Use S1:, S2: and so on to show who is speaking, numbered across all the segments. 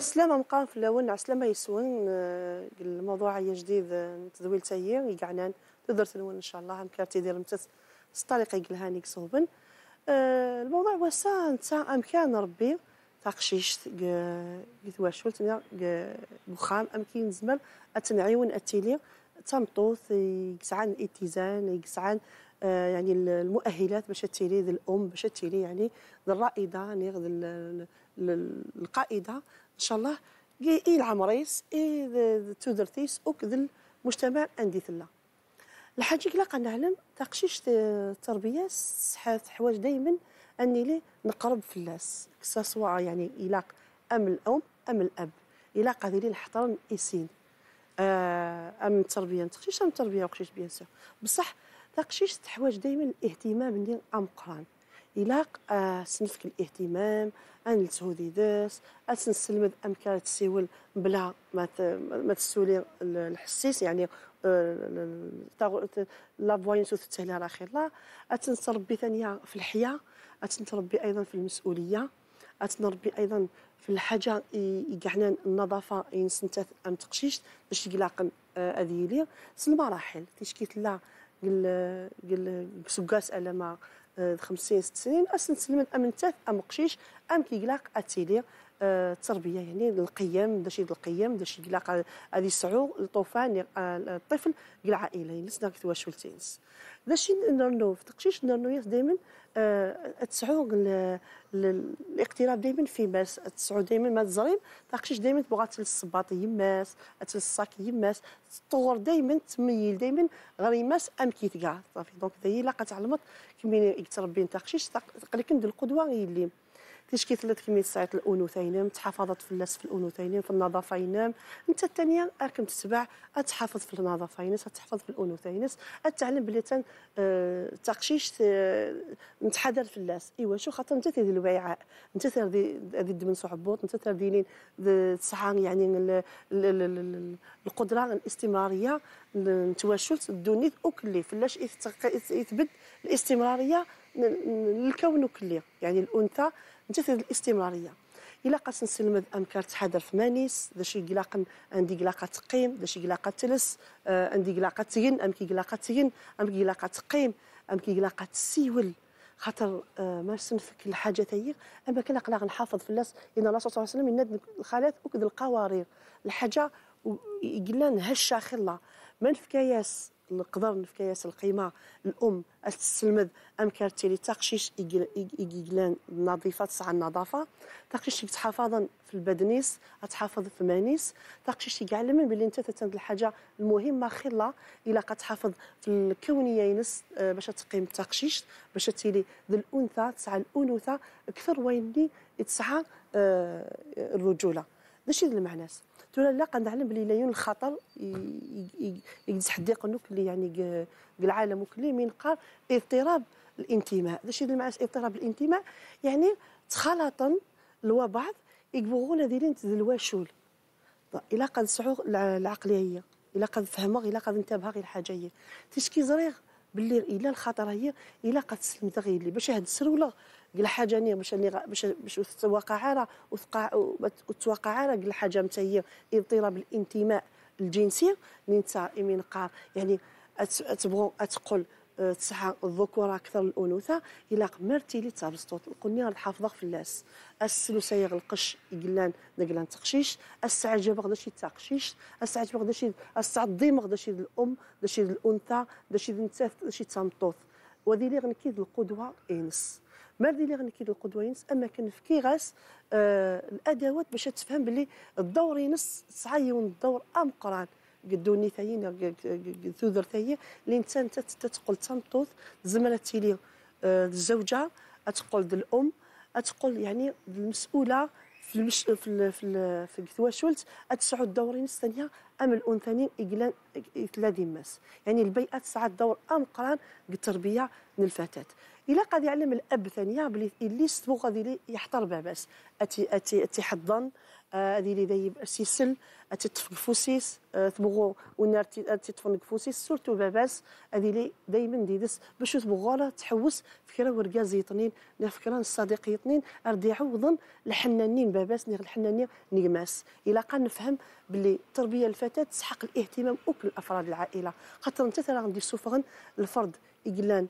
S1: السلامه مقام في الاول على السلامه يسون آه، الموضوع هي جديد آه، تدويل تاهير يقعنان تقدر تنون ان شاء الله مكارتي ديال متس الطريق يقلهاني صوبن آه، الموضوع واسع انت امكان ربي تقشيش يتواشل تنا بخام امكين زمر اتنعيون اتيلي تمطوث يقسعان الاتزان يقسعان يعني المؤهلات باش تيلي ذي الام باش تيلي يعني ذي الرائده يعني القائده ان شاء الله اي العمريس اي تودرتيس وكذا المجتمع عندي ثلا كلا قا نعلم تقشيش التربيه صحات حوايج دائما اني لي نقرب في الناس سوا يعني يلاق ام الام ام الاب الا لي نحترم اسين آه، ام التربيه تقشيش ام التربيه وقشيش بيان سور بصح تقشيش حوايج دائما الاهتمام ديال ام قران الى آه، سنفك الاهتمام ان تهودي داس ان سلمد امكار تسيول بلا ما ما تسولي الحسيس يعني آه، لا فواينس وتتهلا على خير لا اتنتربي ثانيه في الحياه اتنتربي ايضا في المسؤوليه اتنربي ايضا في الحاجه يقعنان النظافه ينسنتات ام تقشيش باش هذه لي سن المراحل تيشكيت لا قل قل سكاس على ما 50 60 اسنسلم ام نتاث ام قشيش ام كيقلاق اتيلي التربيه يعني القيم باش القيم داش يلاقى هذه يسعوا الطوفان الطفل العائله ينسنا يعني كتوا شولتينس داش نرنو في تقشيش نرنو دائما آه، تسعوا الاقتراب دائما في ماس تسعوا دائما ما تزريم تقشيش دائما تبغى تل الصباط يماس تل الصاك يماس تطور دائما تميل دائما غير يماس ام كي صافي دونك ذي لاقى تعلمت كيما تربي تقشيش تقلك ند القدوه اللي كيش كيثلت كمية يساعد الانوثه ينام تحافظت في في الانوثه ينام في النظافه ينام انت الثانيه راكم تتبع تحافظ في النظافه ينام تحافظ في الانوثه ينام تعلم بلي تن اه تقشيش آه، نتحضر في اللاس ايوا شو خاطر انت تدير الوعاء انت تردي الدمن صعبوط انت تردي تسعى يعني القدره الاستمراريه نتواشلت الدونيت اوكلي فلاش يثبت الاستمراريه للكون كليا يعني الانثى جسد الاستمراريه الا قاس نسلمذ امكار تحضر في مانيس شي قلاق عندي قلاقه تقيم شي قلاقه تلس آه، عندي قلاقه تين كي قلاقه تين كي قلاقه تقيم ام كي قلاقه تسيول خاطر آه، ما سنفك الحاجه تاهي اما كان قلاق نحافظ في الناس لان الله صلى الله عليه وسلم يناد الخالات وكذ القوارير الحاجه قلنا نهشا خلا ما نفكاياس نقدر نفكياس القيمه الام كارتي لي تقشيش ايكلان نظيفة تسعى النظافه تقشيش تحافظا في البدنيس تحافظ في المانيس تقشيش يعلم بلي انت تتند الحاجه المهمه خلا الا قتحافظ في الكونيه ينس آه، باش تقيم التقشيش باش تيلي الانثى تسعى الانوثه اكثر وين تسعى آه، الرجوله هذا ديال المعناس تقول لا كنعلم بلي لاين الخطر يجلس حد يقنوك اللي يعني العالم وكلي من قال اضطراب الانتماء هذا الشيء اللي اضطراب الانتماء يعني تخلطن لوا بعض ديرين دايرين شول الا قد صعوغ العقليه هي الا قد فهمغ الا قد انتبه غير حاجه هي تيش زريغ باللي الا الخطر هي الا قد سلمت غير اللي باش هاد السروله قال حاجه ني باش باش باش توقع عارة وتوقع عارة حاجه متى هي اضطراب الانتماء الجنسي نتا امين قار يعني تبغوا أه، تقول تصحى الذكوره اكثر الانوثه الى قمرتي لي تابسطوط راه الحافظه في اللاس سايغ القش يقلان دقلان تقشيش السعجب غدا شي تقشيش السعجب غدا شي السعظيم غدا شي الام غدا شي الانثى غدا شي نتاف غدا شي تامطوط وهذه اللي غنكيد القدوه انس ما اللي غنكيد القدوه ينس اما في كيغاس آه الادوات باش تفهم باللي الدور ينس صعيون الدور ام قران قدو نيثاين قدو ثايي الانسان انت تنطوث تنطوط تيلي آه الزوجه تقول الام تقول يعني المسؤوله في المش في في في كثوا شولت تسعوا الدورين الثانيه ام الانثنين اقلان اقلادي ماس يعني البيئه تسعى الدور ام قران التربيه من الفتاه الا قد يعلم الاب ثانيه بلي اللي سبو غادي يحضر باباس اتي اتي اتي حضن آه، هذه اللي دايب سيسل تطفق فوسيس آه، تبغو ونار تطفق فوسيس سورتو باباس هذه اللي دايما ديدس باش تبغو تحوس فكره ورقا طنين فكره الصديق يطنين ارد يعوض الحنانين باباس نيغ الحنانين نيماس الا قا نفهم باللي التربيه الفتاه تسحق الاهتمام وكل افراد العائله خاطر انت راه غندي سوفغن الفرد يقلان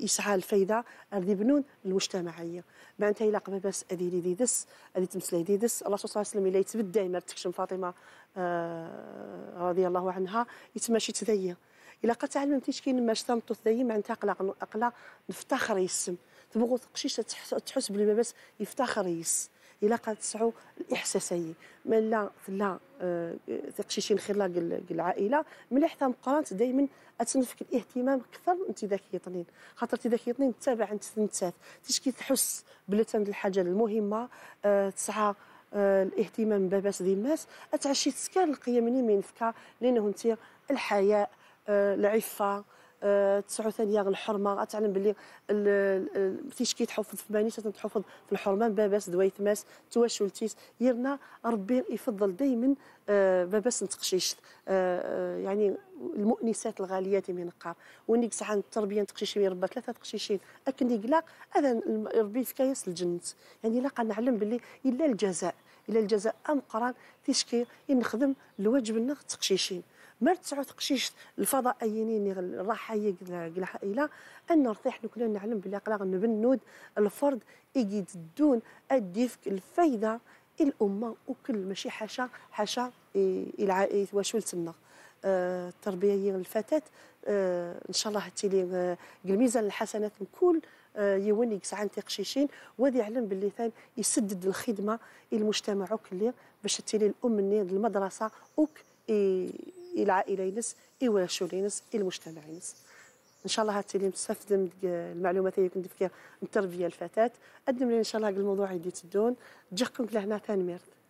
S1: يسعى الفايده هذه بنون المجتمعيه معناتها الا قبل بس هذه لي ديدس هذه تمثل لي ديدس الله صلى الله عليه وسلم الا يتبدى ما تكشم فاطمه آه رضي الله عنها يتماشي تذيا الا قد ايش كاين ما شتنطو تذيا معناتها اقلا اقلا نفتخر يسم تبغوا تقشيش تحس بالباس يفتخر يس الا قتسعوا الاحساسيه ملا لا آه، تقشيشين آه خلا العائله ملي حتى مقارنت دائما اتنفك الاهتمام اكثر انت ذاك يطنين خاطر ذاك يطنين تتابع انت تنتات تشكي تحس بلي الحاجه المهمه آه تسعى آه الاهتمام باباس ديال الناس اتعشي تسكر القيم اللي منفكا لانه انت الحياء آه، العفه تسعو ثانيه الحرمه تعلم باللي تيش كيتحفظ في بانيش تحفظ في الحرمه باباس دويث ماس تواش ولتيس يرنا ربي يفضل دائما آه، باباس نتقشيش آه، آه، يعني المؤنسات الغاليات من القار ونيك ساعه التربيه نتقشيش من ربا ثلاثه تقشيشين اكن يقلاق هذا ربي في كياس الجنة يعني لاقا نعلم باللي الا الجزاء الا الجزاء ام قران كي نخدم الواجب النغ تقشيشين ما تسعود قشيش الفضائيين راح الى ان نرتاح لو نعلم بلي قلاغ نبنود الفرد يجد دون الديفك الفايده الامه وكل ماشي حاشا حاشا العائله واش ولتنا آه، التربيه الفتاه ان شاء الله حتى لي آه، الميزان الحسنات آه يوني يقسعان تقشيشين وذي يعلم باللي ثان يسدد الخدمه المجتمع كله باش تيلي الام المدرسه وك العائله نس الشغل نس المجتمع نس ان شاء الله هات اللي مستفدم المعلومات اللي كنت فيها التربيه الفتاه قدم لي ان شاء الله الموضوع اللي تدون تجيكم لهنا مرت